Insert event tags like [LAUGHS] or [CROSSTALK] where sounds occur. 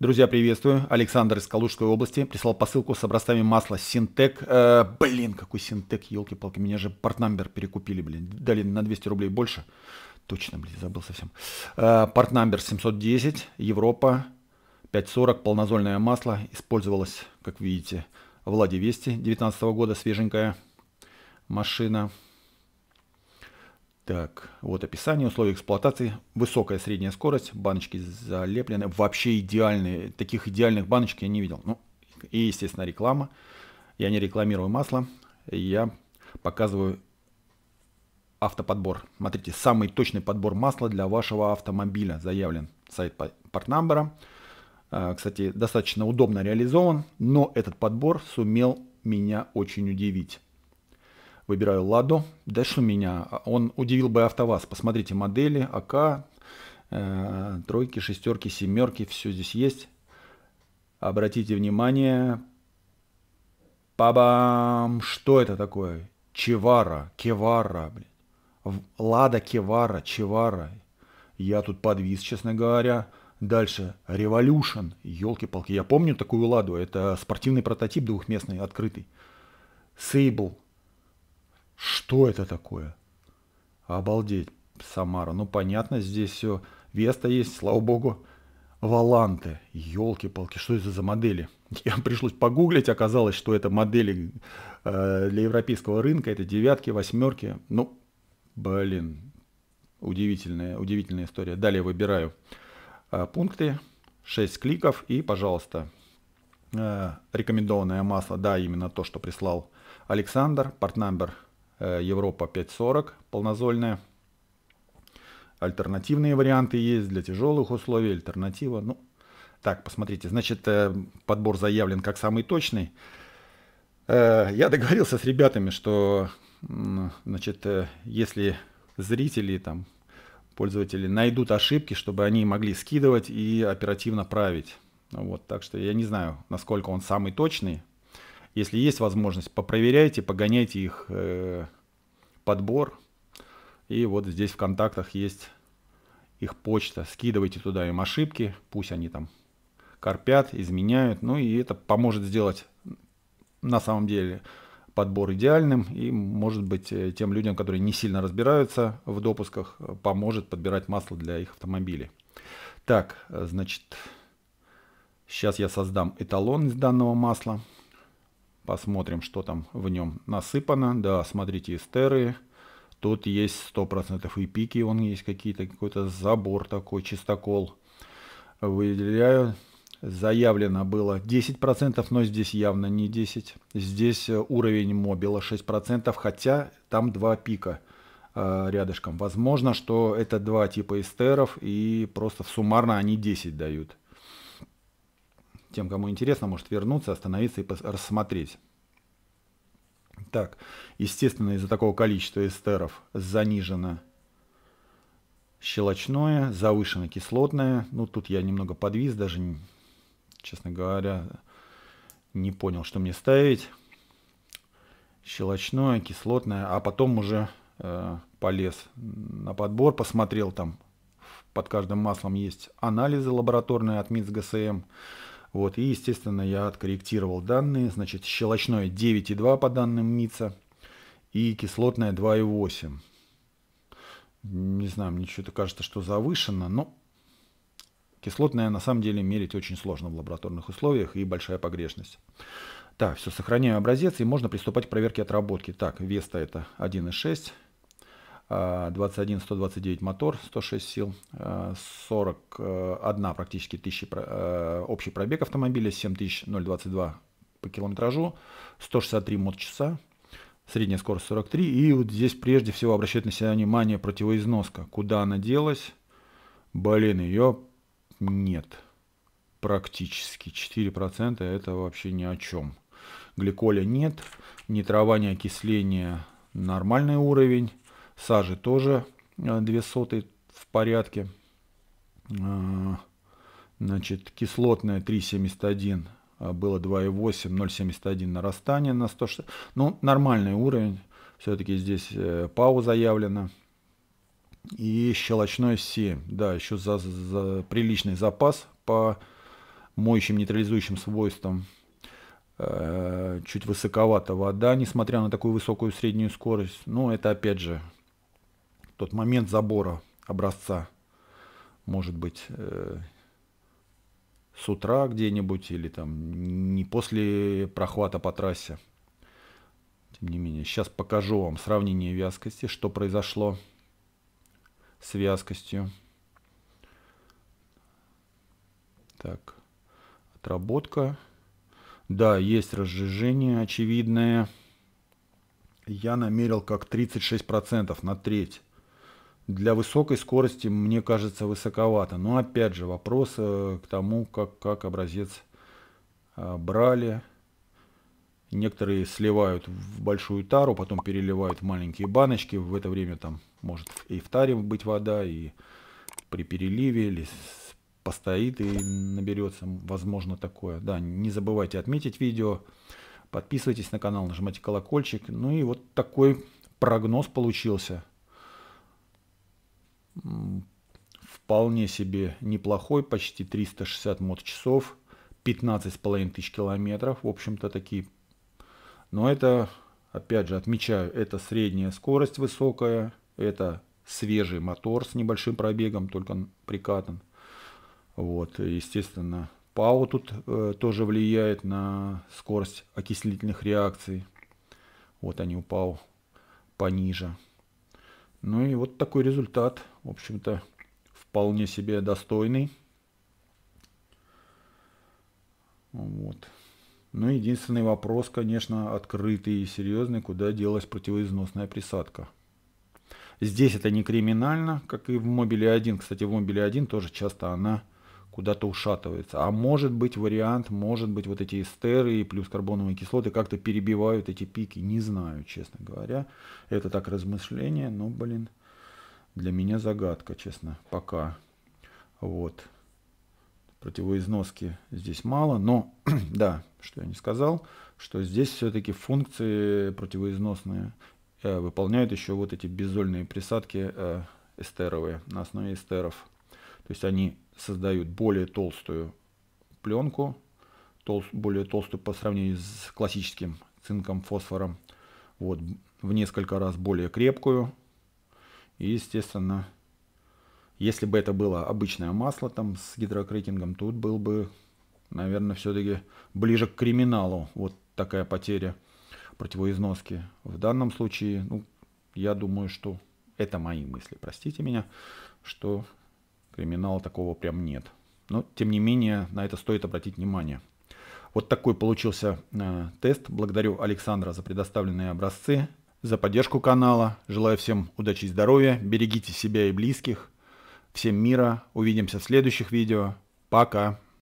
Друзья, приветствую. Александр из Калужской области прислал посылку с образцами масла Синтек. Э, блин, какой Синтек, елки-палки, меня же портнамбер перекупили, блин. Дали на 200 рублей больше. Точно, блин, забыл совсем. Э, портнамбер 710, Европа 540, полнозольное масло. Использовалось, как видите, в Ладе Вести 19 года, свеженькая машина. Так, вот описание, условий эксплуатации, высокая средняя скорость, баночки залеплены, вообще идеальные, таких идеальных баночек я не видел. Ну, и, естественно, реклама. Я не рекламирую масло, я показываю автоподбор. Смотрите, самый точный подбор масла для вашего автомобиля заявлен сайт партнамбера. А, кстати, достаточно удобно реализован, но этот подбор сумел меня очень удивить. Выбираю «Ладу». Дальше у меня. А, он удивил бы «АвтоВАЗ». Посмотрите модели АК, э, тройки, шестерки, семерки. Все здесь есть. Обратите внимание. Пабам! Что это такое? Чевара, Кевара, блин. Лада Кевара, Чевара. Я тут подвис, честно говоря. Дальше Revolution. Елки-палки. Я помню такую ладу. Это спортивный прототип двухместный, открытый. Сейбл. Что это такое? Обалдеть, Самара. Ну, понятно, здесь все. Веста есть, слава богу. Валанты. Елки-палки, что это за модели? [LAUGHS] Я пришлось погуглить, оказалось, что это модели э, для европейского рынка. Это девятки, восьмерки. Ну, блин, удивительная, удивительная история. Далее выбираю э, пункты. 6 кликов и, пожалуйста, э, рекомендованное масло. Да, именно то, что прислал Александр. Порт-номер Э, Европа 5.40 полнозольная. Альтернативные варианты есть для тяжелых условий, альтернатива. Ну, так, посмотрите, значит, э, подбор заявлен как самый точный. Э, я договорился с ребятами, что, значит, если зрители, там, пользователи найдут ошибки, чтобы они могли скидывать и оперативно править. Ну вот, так что я не знаю, насколько он самый точный, если есть возможность, попроверяйте, погоняйте их э, подбор. И вот здесь в контактах есть их почта. Скидывайте туда им ошибки, пусть они там корпят, изменяют. Ну и это поможет сделать на самом деле подбор идеальным. И, может быть, э, тем людям, которые не сильно разбираются в допусках, э, поможет подбирать масло для их автомобилей. Так, э, значит, сейчас я создам эталон из данного масла. Посмотрим, что там в нем насыпано. Да, смотрите, эстеры. Тут есть 100% и пики, он есть какие-то, какой-то забор такой, чистокол. Выделяю. Заявлено было 10%, но здесь явно не 10. Здесь э, уровень мобила 6%, хотя там два пика э, рядышком. Возможно, что это два типа эстеров и просто суммарно они 10 дают. Тем, кому интересно, может вернуться, остановиться и рассмотреть. Так, естественно, из-за такого количества эстеров занижено щелочное, завышено кислотное. Ну, тут я немного подвис, даже, честно говоря, не понял, что мне ставить. Щелочное, кислотное, а потом уже э, полез на подбор, посмотрел там под каждым маслом есть анализы лабораторные от МИЦ ГСМ. Вот, и, естественно, я откорректировал данные. Значит, щелочное 9,2 по данным МИЦа и кислотное 2,8. Не знаю, мне что-то кажется, что завышено, но кислотное на самом деле мерить очень сложно в лабораторных условиях и большая погрешность. Так, все, сохраняю образец и можно приступать к проверке отработки. Так, веста это 1,6. 21-129 э, мотор, 106 сил, 41 э, э, практически тысячи общий пробег автомобиля, 7022 по километражу, 163 мотчаса, средняя скорость 43. И вот здесь прежде всего обращает на себя внимание противоизноска. Куда она делась? Блин, ее нет. Практически 4% это вообще ни о чем. Гликоля нет, нитрование, окисление нормальный уровень. Сажи тоже 2 э, соты в порядке. Э, значит, кислотная 3,71 было 2,8, 0,71 нарастание на 100. Ну, нормальный уровень. Все-таки здесь э, пау заявлено И щелочной 7. Да, еще за, за приличный запас по моющим нейтрализующим свойствам. Чуть высоковата вода, несмотря на такую высокую среднюю скорость. Но ну, это опять же тот момент забора образца, может быть, э, с утра где-нибудь или там не после прохвата по трассе. Тем не менее, сейчас покажу вам сравнение вязкости, что произошло с вязкостью. Так, отработка. Да, есть разжижение очевидное. Я намерил как 36% на треть для высокой скорости, мне кажется, высоковато. Но опять же, вопрос э, к тому, как, как образец э, брали. Некоторые сливают в большую тару, потом переливают в маленькие баночки. В это время там может и в таре быть вода, и при переливе, или постоит и наберется. Возможно такое. Да, не забывайте отметить видео. Подписывайтесь на канал, нажимайте колокольчик. Ну и вот такой прогноз получился вполне себе неплохой, почти 360 мод-часов, 15,5 тысяч километров, в общем-то такие. Но это, опять же, отмечаю, это средняя скорость высокая, это свежий мотор с небольшим пробегом, только прикатан. Вот, естественно, ПАО тут э, тоже влияет на скорость окислительных реакций. Вот они у ПАО пониже. Ну и вот такой результат, в общем-то, вполне себе достойный. Вот. Ну, единственный вопрос, конечно, открытый и серьезный, куда делась противоизносная присадка. Здесь это не криминально, как и в мобиле 1. Кстати, в мобиле 1 тоже часто она куда-то ушатывается. А может быть вариант, может быть вот эти эстеры плюс карбоновые кислоты как-то перебивают эти пики. Не знаю, честно говоря. Это так размышление, но, блин, для меня загадка, честно, пока. Вот. Противоизноски здесь мало, но, [CLEARS THROAT] да, что я не сказал, что здесь все-таки функции противоизносные э, выполняют еще вот эти безольные присадки э, эстеровые на основе эстеров. То есть они создают более толстую пленку, толст, более толстую по сравнению с классическим цинком, фосфором, вот, в несколько раз более крепкую. И, естественно, если бы это было обычное масло там с гидрокрекингом, тут был бы, наверное, все-таки ближе к криминалу вот такая потеря противоизноски. В данном случае, ну, я думаю, что это мои мысли, простите меня, что криминала такого прям нет. Но, тем не менее, на это стоит обратить внимание. Вот такой получился э, тест. Благодарю Александра за предоставленные образцы, за поддержку канала. Желаю всем удачи и здоровья. Берегите себя и близких. Всем мира. Увидимся в следующих видео. Пока.